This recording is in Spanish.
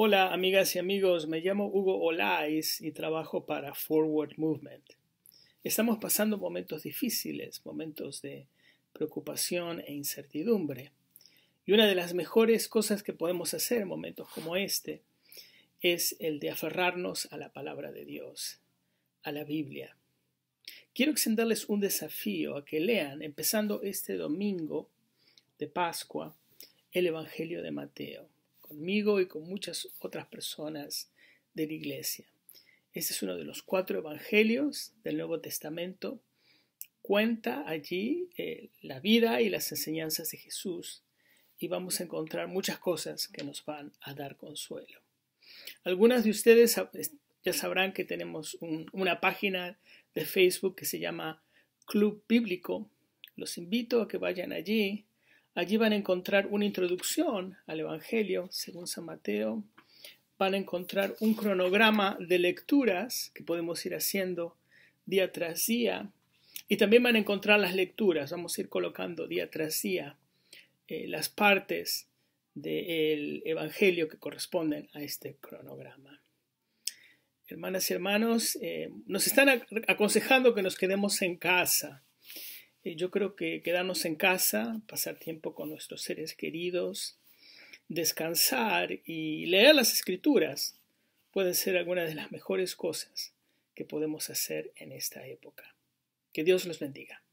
Hola amigas y amigos, me llamo Hugo Olais y trabajo para Forward Movement. Estamos pasando momentos difíciles, momentos de preocupación e incertidumbre. Y una de las mejores cosas que podemos hacer en momentos como este es el de aferrarnos a la palabra de Dios, a la Biblia. Quiero extenderles un desafío a que lean, empezando este domingo de Pascua, el Evangelio de Mateo y con muchas otras personas de la iglesia. Este es uno de los cuatro evangelios del Nuevo Testamento. Cuenta allí eh, la vida y las enseñanzas de Jesús y vamos a encontrar muchas cosas que nos van a dar consuelo. Algunas de ustedes ya sabrán que tenemos una página de Facebook que se llama Club Bíblico. Los invito a que vayan allí Allí van a encontrar una introducción al Evangelio según San Mateo, van a encontrar un cronograma de lecturas que podemos ir haciendo día tras día y también van a encontrar las lecturas, vamos a ir colocando día tras día eh, las partes del Evangelio que corresponden a este cronograma. Hermanas y hermanos, eh, nos están aconsejando que nos quedemos en casa eh, yo creo que quedarnos en casa, pasar tiempo con nuestros seres queridos, descansar y leer las escrituras puede ser alguna de las mejores cosas que podemos hacer en esta época. Que Dios los bendiga.